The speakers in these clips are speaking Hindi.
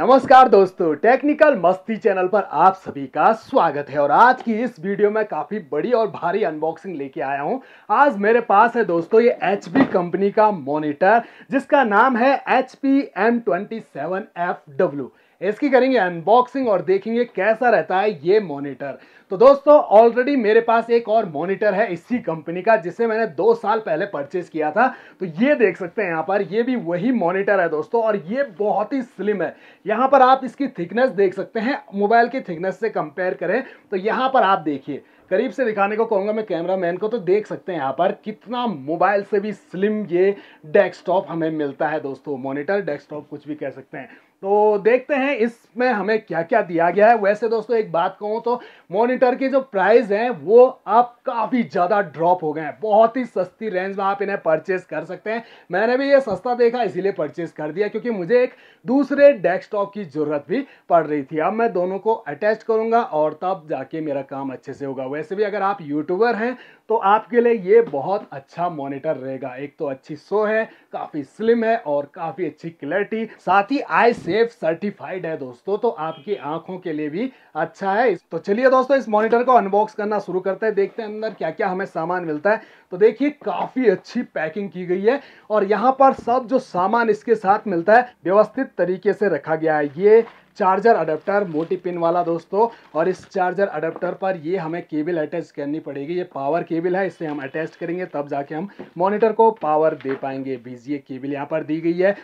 नमस्कार दोस्तों टेक्निकल मस्ती चैनल पर आप सभी का स्वागत है और आज की इस वीडियो में काफ़ी बड़ी और भारी अनबॉक्सिंग लेके आया हूं आज मेरे पास है दोस्तों ये एच कंपनी का मॉनिटर जिसका नाम है H P M twenty seven F W इसकी करेंगे अनबॉक्सिंग और देखेंगे कैसा रहता है ये मॉनिटर तो दोस्तों ऑलरेडी मेरे पास एक और मॉनिटर है इसी कंपनी का जिसे मैंने दो साल पहले परचेज किया था तो ये देख सकते हैं यहाँ पर ये भी वही मॉनिटर है दोस्तों और ये बहुत ही स्लिम है यहाँ पर आप इसकी थिकनेस देख सकते हैं मोबाइल की थिकनेस से कंपेयर करें तो यहाँ पर आप देखिए करीब से दिखाने को कहूँगा मैं कैमरा मैन को तो देख सकते हैं यहाँ पर कितना मोबाइल से भी स्लिम ये डेस्कटॉप हमें मिलता है दोस्तों मॉनिटर डेस्कटॉप कुछ भी कह सकते हैं तो देखते हैं इसमें हमें क्या क्या दिया गया है वैसे दोस्तों एक बात कहूँ तो मॉनिटर के जो प्राइस हैं वो अब काफ़ी ज़्यादा ड्रॉप हो गए हैं बहुत ही सस्ती रेंज में आप इन्हें परचेस कर सकते हैं मैंने भी ये सस्ता देखा इसीलिए परचेस कर दिया क्योंकि मुझे एक दूसरे डेस्कटॉप की ज़रूरत भी पड़ रही थी अब मैं दोनों को अटैच करूँगा और तब जाके मेरा काम अच्छे से होगा वैसे भी अगर आप यूट्यूबर हैं तो आपके लिए ये बहुत अच्छा मॉनिटर रहेगा एक तो अच्छी शो है काफ़ी स्लिम है और काफ़ी अच्छी क्लैरिटी साथ ही आई सेफ सर्टिफाइड है दोस्तों तो आपकी आंखों के लिए भी अच्छा है तो चलिए दोस्तों इस मॉनिटर को अनबॉक्स करना शुरू करते हैं देखते हैं अंदर क्या क्या हमें सामान मिलता है तो देखिए काफ़ी अच्छी पैकिंग की गई है और यहाँ पर सब जो सामान इसके साथ मिलता है व्यवस्थित तरीके से रखा गया है ये चार्जर अडेप्टर मोटी पिन वाला दोस्तों और इस चार्जर अडेप्टर पर ये हमें केबल अटैच करनी पड़ेगी ये पावर केबल है इससे हम अटैच करेंगे तब जाके हम मॉनिटर को पावर दे पाएंगे बीजिए केबल यहाँ पर दी गई है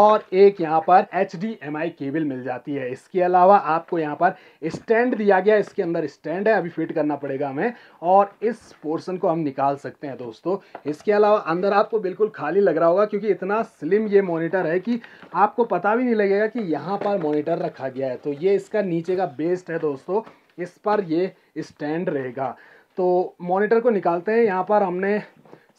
और एक यहाँ पर एच केबल मिल जाती है इसके अलावा आपको यहाँ पर स्टैंड दिया गया इसके अंदर स्टैंड है अभी फिट करना पड़ेगा हमें और इस पोर्शन को हम निकाल सकते हैं दोस्तों इसके अलावा अंदर आपको बिल्कुल खाली लग रहा होगा क्योंकि इतना स्लिम ये मॉनिटर है कि आपको पता भी नहीं लगेगा कि यहाँ पर मोनिटर रखा रखा गया है तो ये इसका नीचे का बेस्ट है दोस्तों इस पर ये स्टैंड रहेगा तो मॉनिटर को निकालते हैं यहाँ पर हमने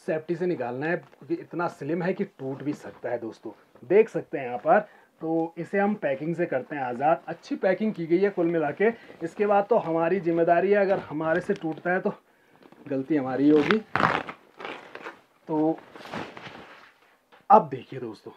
सेफ्टी से निकालना है क्योंकि इतना स्लिम है कि टूट भी सकता है दोस्तों देख सकते हैं यहाँ पर तो इसे हम पैकिंग से करते हैं आज़ाद अच्छी पैकिंग की गई है कुल मिला इसके बाद तो हमारी जिम्मेदारी है अगर हमारे से टूटता है तो गलती हमारी होगी तो अब देखिए दोस्तों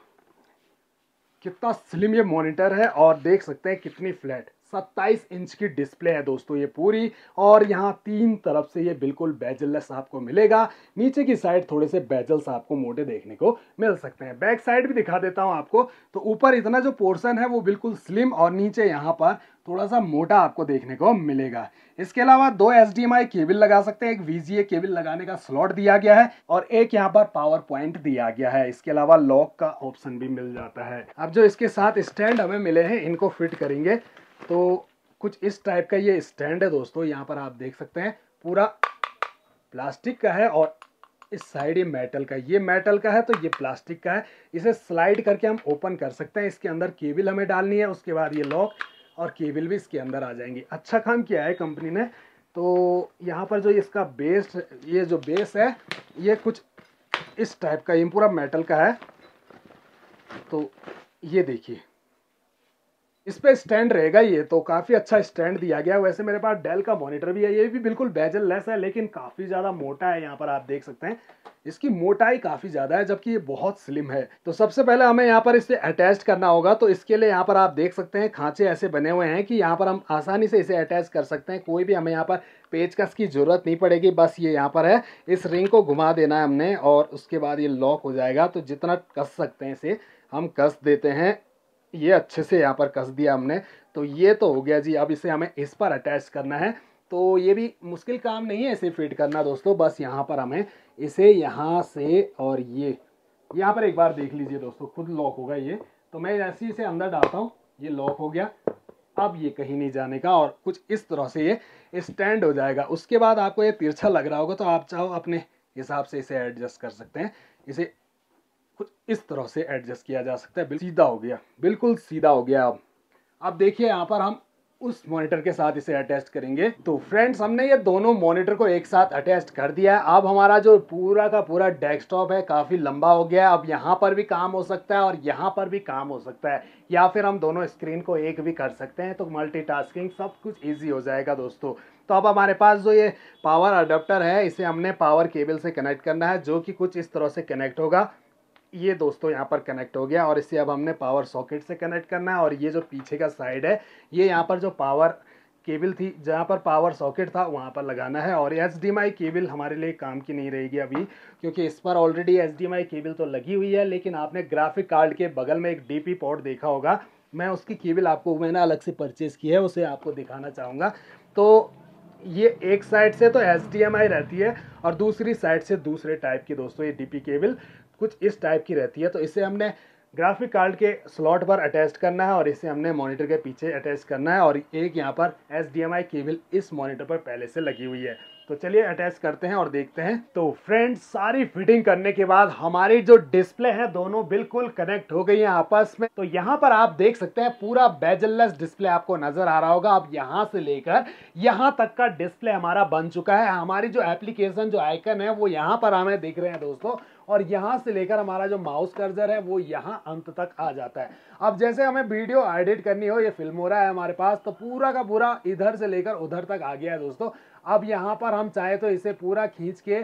कितना स्लिम ये मॉनिटर है और देख सकते हैं कितनी फ्लैट सत्ताईस इंच की डिस्प्ले है दोस्तों ये पूरी और यहाँ तीन तरफ से ये बिल्कुल बेजललेस आपको मिलेगा नीचे की साइड थोड़े से बेजल्स आपको मोटे देखने को मिल सकते हैं बैक साइड भी दिखा देता हूँ आपको तो ऊपर इतना जो पोर्सन है वो बिल्कुल स्लिम और नीचे यहाँ पर थोड़ा सा मोटा आपको देखने को मिलेगा इसके अलावा दो एस केबल लगा सकते हैं एक वीजीए केबल लगाने का स्लॉट दिया गया है और एक यहाँ पर पावर पॉइंट दिया गया है इसके अलावा लॉक का ऑप्शन भी मिल जाता है अब जो इसके साथ स्टैंड हमें मिले हैं इनको फिट करेंगे तो कुछ इस टाइप का ये स्टैंड है दोस्तों यहाँ पर आप देख सकते हैं पूरा प्लास्टिक का है और इस साइड ये मेटल का ये मेटल का है तो ये प्लास्टिक का है इसे स्लाइड करके हम ओपन कर सकते हैं इसके अंदर केबल हमें डालनी है उसके बाद ये लॉक और केबल भी इसके अंदर आ जाएंगे अच्छा काम किया है कंपनी ने तो यहाँ पर जो इसका बेस ये जो बेस है ये कुछ इस टाइप का ये पूरा मेटल का है तो ये देखिए इस पर स्टैंड रहेगा ये तो काफ़ी अच्छा स्टैंड दिया गया वैसे मेरे पास डेल का मॉनिटर भी है ये भी बिल्कुल बेजल लेस है लेकिन काफ़ी ज़्यादा मोटा है यहाँ पर आप देख सकते हैं इसकी मोटाई काफ़ी ज़्यादा है जबकि ये बहुत स्लिम है तो सबसे पहले हमें यहाँ पर इसे अटैच करना होगा तो इसके लिए यहाँ पर आप देख सकते हैं खांचे ऐसे बने हुए हैं कि यहाँ पर हम आसानी से इसे अटैच कर सकते हैं कोई भी हमें यहाँ पर पेचकस की ज़रूरत नहीं पड़ेगी बस ये यहाँ पर है इस रिंग को घुमा देना है हमने और उसके बाद ये लॉक हो जाएगा तो जितना कस सकते हैं इसे हम कस देते हैं ये अच्छे से यहाँ पर कस दिया हमने तो ये तो हो गया जी अब इसे हमें इस पर अटैच करना है तो ये भी मुश्किल काम नहीं है इसे फिट करना दोस्तों बस यहाँ पर हमें इसे यहाँ से और ये यहाँ पर एक बार देख लीजिए दोस्तों खुद लॉक होगा ये तो मैं ऐसे इसे अंदर डालता हूँ ये लॉक हो गया अब ये कहीं नहीं जाने का और कुछ इस तरह से ये स्टैंड हो जाएगा उसके बाद आपको ये तिरछा लग रहा होगा तो आप चाहो अपने हिसाब से इसे एडजस्ट कर सकते हैं इसे कुछ इस तरह से एडजस्ट किया जा सकता है सीधा हो गया बिल्कुल सीधा हो गया अब अब देखिए यहाँ पर हम उस मॉनिटर के साथ इसे अटैच करेंगे तो फ्रेंड्स हमने ये दोनों मॉनिटर को एक साथ अटैच कर दिया है अब हमारा जो पूरा का पूरा डेस्कटॉप है काफ़ी लंबा हो गया है अब यहाँ पर भी काम हो सकता है और यहाँ पर भी काम हो सकता है या फिर हम दोनों स्क्रीन को एक भी कर सकते हैं तो मल्टीटास्किंग सब कुछ ईजी हो जाएगा दोस्तों तो अब हमारे पास जो ये पावर अडोप्टर है इसे हमने पावर केबल से कनेक्ट करना है जो कि कुछ इस तरह से कनेक्ट होगा ये दोस्तों यहाँ पर कनेक्ट हो गया और इसे अब हमने पावर सॉकेट से कनेक्ट करना है और ये जो पीछे का साइड है ये यहाँ पर जो पावर केबल थी जहाँ पर पावर सॉकेट था वहाँ पर लगाना है और एच केबल हमारे लिए काम की नहीं रहेगी अभी क्योंकि इस पर ऑलरेडी एच केबल तो लगी हुई है लेकिन आपने ग्राफिक कार्ड के बगल में एक डी पोर्ट देखा होगा मैं उसकी केबल आपको मैंने अलग से परचेज़ की है उसे आपको दिखाना चाहूँगा तो ये एक साइड से तो एच रहती है और दूसरी साइड से दूसरे टाइप की दोस्तों ये डी केबल कुछ इस टाइप की रहती है तो इसे हमने ग्राफिक कार्ड के स्लॉट पर अटैच करना है और इसे हमने मॉनिटर के पीछे अटैच करना है और एक यहाँ पर एस केबल इस मॉनिटर पर पहले से लगी हुई है तो चलिए अटैच करते हैं और देखते हैं तो फ्रेंड्स सारी फिटिंग करने के बाद हमारी जो डिस्प्ले है दोनों बिल्कुल कनेक्ट हो गई है आपस में तो यहाँ पर आप देख सकते हैं पूरा बेजललेस डिस्प्ले आपको नजर आ रहा होगा आप यहाँ से लेकर यहाँ तक का डिस्प्ले हमारा बन चुका है हमारी जो एप्लीकेशन जो आइकन है वो यहाँ पर हमें दिख रहे हैं दोस्तों और यहाँ से लेकर हमारा जो माउस कर्जर है वो यहाँ अंत तक आ जाता है अब जैसे हमें वीडियो एडिट करनी हो ये फिल्म हो रहा है हमारे पास तो पूरा का पूरा इधर से लेकर उधर तक आ गया है दोस्तों अब यहाँ पर हम चाहे तो इसे पूरा खींच के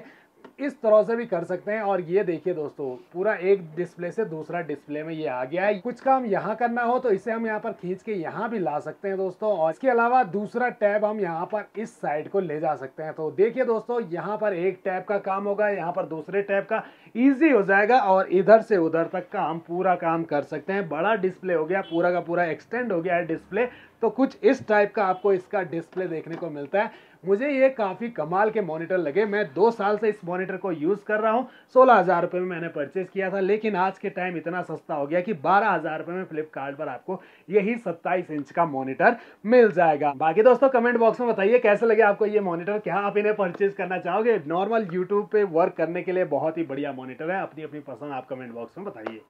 इस तरह से भी कर सकते हैं और ये देखिए दोस्तों पूरा एक डिस्प्ले से दूसरा डिस्प्ले में ये आ गया है कुछ काम यहाँ करना हो तो इसे हम यहाँ पर खींच के यहाँ भी ला सकते हैं दोस्तों और इसके अलावा दूसरा टैब हम यहाँ पर इस साइड को ले जा सकते हैं तो देखिए दोस्तों यहाँ पर एक टैब का काम होगा यहाँ पर दूसरे टैब का ईजी हो जाएगा और इधर से उधर तक का हम पूरा काम कर सकते हैं बड़ा डिस्प्ले हो गया पूरा का पूरा एक्सटेंड हो गया है डिस्प्ले तो कुछ इस टाइप का आपको इसका डिस्प्ले देखने को मिलता है मुझे ये काफ़ी कमाल के मॉनिटर लगे मैं दो साल से इस मॉनिटर को यूज़ कर रहा हूँ सोलह हज़ार रुपये में मैंने परचेज़ किया था लेकिन आज के टाइम इतना सस्ता हो गया कि बारह हज़ार रुपये में फ्लिपकार्ट पर आपको यही सत्ताईस इंच का मॉनिटर मिल जाएगा बाकी दोस्तों कमेंट बॉक्स में बताइए कैसे लगे आपको ये मॉनिटर क्या आप इन्हें परचेज करना चाहोगे नॉर्मल यूट्यूब पे वर्क करने के लिए बहुत ही बढ़िया मॉनिटर है अपनी अपनी पसंद आप कमेंट बॉक्स में बताइए